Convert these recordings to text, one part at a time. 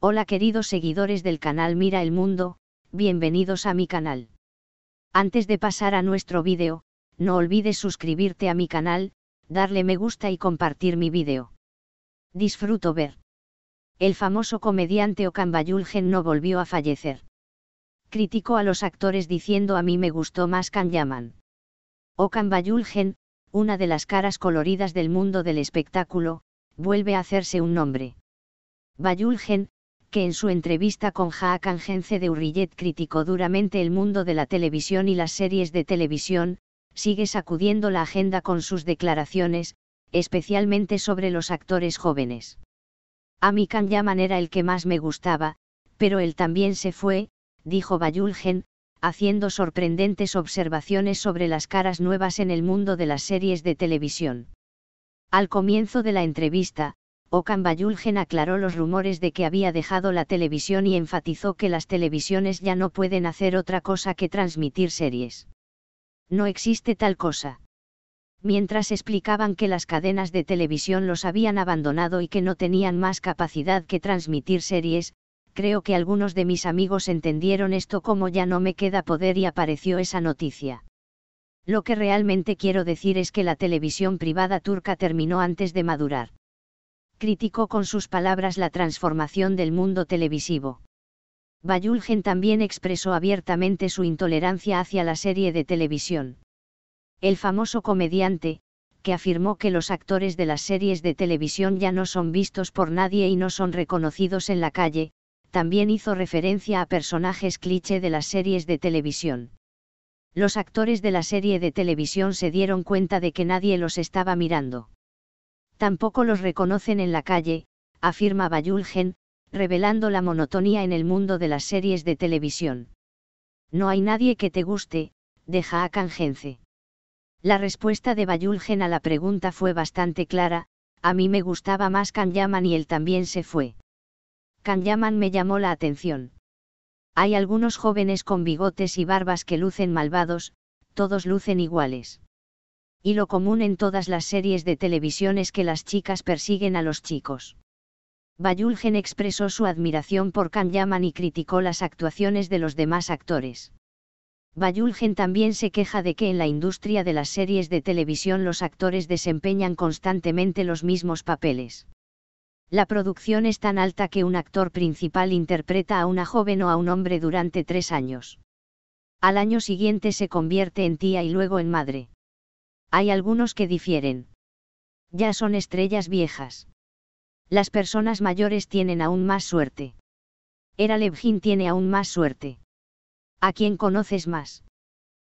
Hola queridos seguidores del canal Mira el Mundo, bienvenidos a mi canal. Antes de pasar a nuestro vídeo, no olvides suscribirte a mi canal, darle me gusta y compartir mi vídeo. Disfruto ver. El famoso comediante Okan Bayulgen no volvió a fallecer. Criticó a los actores diciendo a mí me gustó más Kan Yaman. Okan una de las caras coloridas del mundo del espectáculo, vuelve a hacerse un nombre. Bayulgen, que en su entrevista con Jaakan de Urrillet criticó duramente el mundo de la televisión y las series de televisión, sigue sacudiendo la agenda con sus declaraciones, especialmente sobre los actores jóvenes. A mí Yaman era el que más me gustaba, pero él también se fue, dijo Bayulgen, haciendo sorprendentes observaciones sobre las caras nuevas en el mundo de las series de televisión. Al comienzo de la entrevista, Okan Bayulgen aclaró los rumores de que había dejado la televisión y enfatizó que las televisiones ya no pueden hacer otra cosa que transmitir series. No existe tal cosa. Mientras explicaban que las cadenas de televisión los habían abandonado y que no tenían más capacidad que transmitir series, creo que algunos de mis amigos entendieron esto como ya no me queda poder y apareció esa noticia. Lo que realmente quiero decir es que la televisión privada turca terminó antes de madurar criticó con sus palabras la transformación del mundo televisivo. Bayulgen también expresó abiertamente su intolerancia hacia la serie de televisión. El famoso comediante, que afirmó que los actores de las series de televisión ya no son vistos por nadie y no son reconocidos en la calle, también hizo referencia a personajes cliché de las series de televisión. Los actores de la serie de televisión se dieron cuenta de que nadie los estaba mirando tampoco los reconocen en la calle, afirma Bayulgen, revelando la monotonía en el mundo de las series de televisión. No hay nadie que te guste, deja a Kangense. La respuesta de Bayulgen a la pregunta fue bastante clara, a mí me gustaba más Kanyaman y él también se fue. Kanyaman me llamó la atención. Hay algunos jóvenes con bigotes y barbas que lucen malvados, todos lucen iguales y lo común en todas las series de televisión es que las chicas persiguen a los chicos. Bayulgen expresó su admiración por Can Yaman y criticó las actuaciones de los demás actores. Bayulgen también se queja de que en la industria de las series de televisión los actores desempeñan constantemente los mismos papeles. La producción es tan alta que un actor principal interpreta a una joven o a un hombre durante tres años. Al año siguiente se convierte en tía y luego en madre. Hay algunos que difieren. Ya son estrellas viejas. Las personas mayores tienen aún más suerte. Era Levgin tiene aún más suerte. ¿A quién conoces más?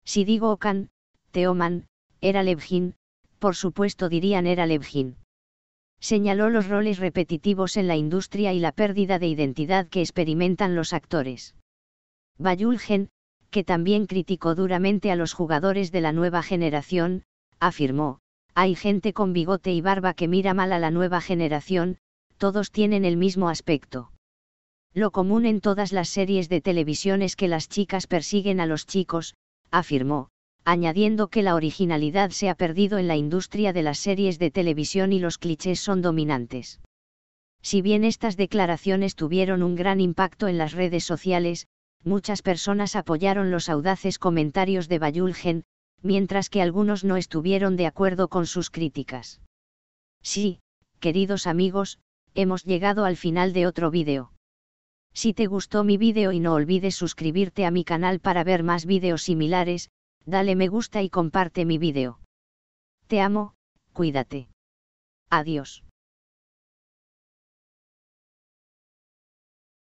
Si digo Okan, Teoman, era Levgin, por supuesto dirían era Levgin. Señaló los roles repetitivos en la industria y la pérdida de identidad que experimentan los actores. Bayulgen, que también criticó duramente a los jugadores de la nueva generación, afirmó, hay gente con bigote y barba que mira mal a la nueva generación, todos tienen el mismo aspecto. Lo común en todas las series de televisión es que las chicas persiguen a los chicos, afirmó, añadiendo que la originalidad se ha perdido en la industria de las series de televisión y los clichés son dominantes. Si bien estas declaraciones tuvieron un gran impacto en las redes sociales, muchas personas apoyaron los audaces comentarios de Bayulgen, mientras que algunos no estuvieron de acuerdo con sus críticas. Sí, queridos amigos, hemos llegado al final de otro vídeo. Si te gustó mi vídeo y no olvides suscribirte a mi canal para ver más vídeos similares, dale me gusta y comparte mi vídeo. Te amo, cuídate. Adiós.